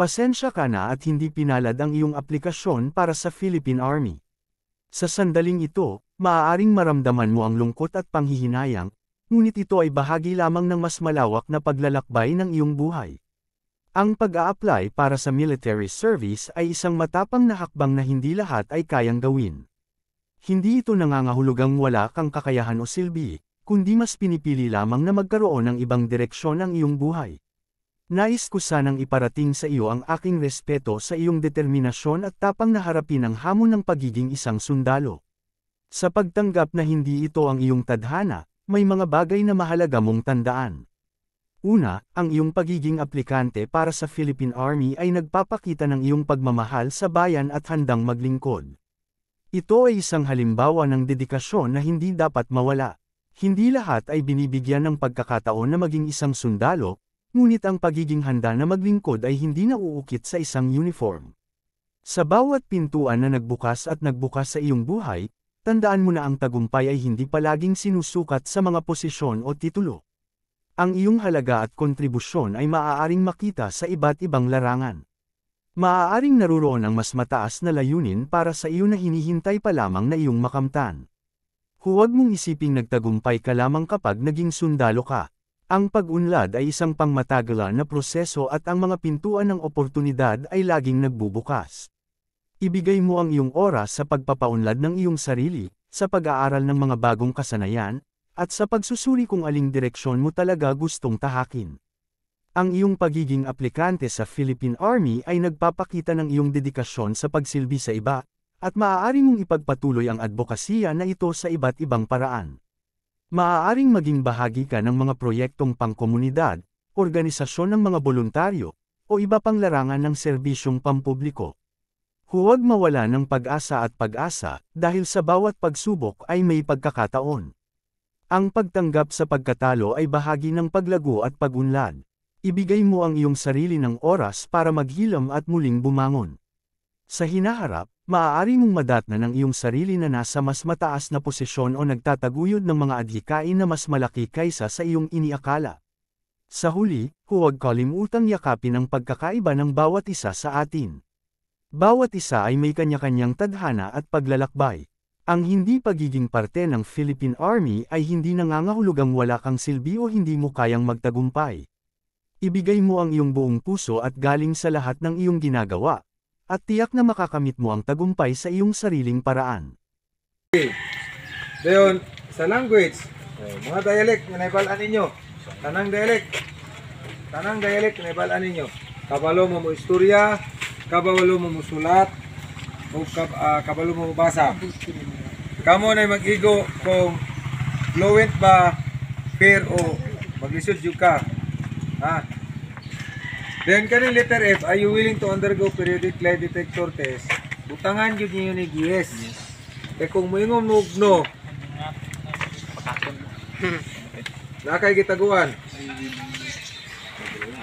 Pasensya ka na at hindi pinalad ang iyong aplikasyon para sa Philippine Army. Sa sandaling ito, maaaring maramdaman mo ang lungkot at panghihinayang, ngunit ito ay bahagi lamang ng mas malawak na paglalakbay ng iyong buhay. Ang pag-a-apply para sa military service ay isang matapang na hakbang na hindi lahat ay kayang gawin. Hindi ito nangangahulugang wala kang kakayahan o silbi, kundi mas pinipili lamang na magkaroon ng ibang direksyon ang iyong buhay. Nais ko sanang iparating sa iyo ang aking respeto sa iyong determinasyon at tapang na harapin ang hamon ng pagiging isang sundalo. Sa pagtanggap na hindi ito ang iyong tadhana, may mga bagay na mahalaga mong tandaan. Una, ang iyong pagiging aplikante para sa Philippine Army ay nagpapakita ng iyong pagmamahal sa bayan at handang maglingkod. Ito ay isang halimbawa ng dedikasyon na hindi dapat mawala. Hindi lahat ay binibigyan ng pagkakataon na maging isang sundalo, ngunit ang pagiging handa na maglingkod ay hindi nauukit sa isang uniform. Sa bawat pintuan na nagbukas at nagbukas sa iyong buhay, tandaan mo na ang tagumpay ay hindi palaging sinusukat sa mga posisyon o titulo. Ang iyong halaga at kontribusyon ay maaaring makita sa iba't ibang larangan. Maaaring naruroon ang mas mataas na layunin para sa iyo na hinihintay pa lamang na iyong makamtan. Huwag mong isiping nagtagumpay ka lamang kapag naging sundalo ka, ang pag-unlad ay isang pangmatagalan na proseso at ang mga pintuan ng oportunidad ay laging nagbubukas. Ibigay mo ang iyong oras sa pagpapaunlad ng iyong sarili, sa pag-aaral ng mga bagong kasanayan, at sa pagsusuri kung aling direksyon mo talaga gustong tahakin. Ang iyong pagiging aplikante sa Philippine Army ay nagpapakita ng iyong dedikasyon sa pagsilbi sa iba, at maaari mong ipagpatuloy ang advokasya na ito sa iba't ibang paraan. Maaaring maging bahagi ka ng mga proyektong pangkomunidad, organisasyon ng mga voluntaryo, o iba pang larangan ng serbisyong pampubliko. Huwag mawala ng pag-asa at pag-asa dahil sa bawat pagsubok ay may pagkakataon. Ang pagtanggap sa pagkatalo ay bahagi ng paglago at pagunlad. Ibigay mo ang iyong sarili ng oras para maghilom at muling bumangon. Sa hinaharap, maaari mong madatna ng iyong sarili na nasa mas mataas na posisyon o nagtataguyod ng mga adhikain na mas malaki kaysa sa iyong iniakala. Sa huli, huwag kalimutang yakapin ang pagkakaiba ng bawat isa sa atin. Bawat isa ay may kanya-kanyang tadhana at paglalakbay. Ang hindi pagiging parte ng Philippine Army ay hindi nangangahulugang wala kang silbi o hindi mo kayang magtagumpay. Ibigay mo ang iyong buong puso at galing sa lahat ng iyong ginagawa, at tiyak na makakamit mo ang tagumpay sa iyong sariling paraan. Okay. Dayon, sa language, eh, mga dialect na naibalaan ninyo, tanang dialect, tanang dialect na naibalaan ninyo, kabalo mo mo istorya, kabalo mo mo sulat, o kab, uh, kabalo mo mo basa. Kamo na mag-igo kung fluent ba, fair o maglisod yung ka. Ha? Then kaning letter F, are you willing to undergo periodic lie detector test? Butangan gyud niyo ni yes. yes. Eh, Kay kung moingom no no. Nakay ano ano, hmm. gitaguan.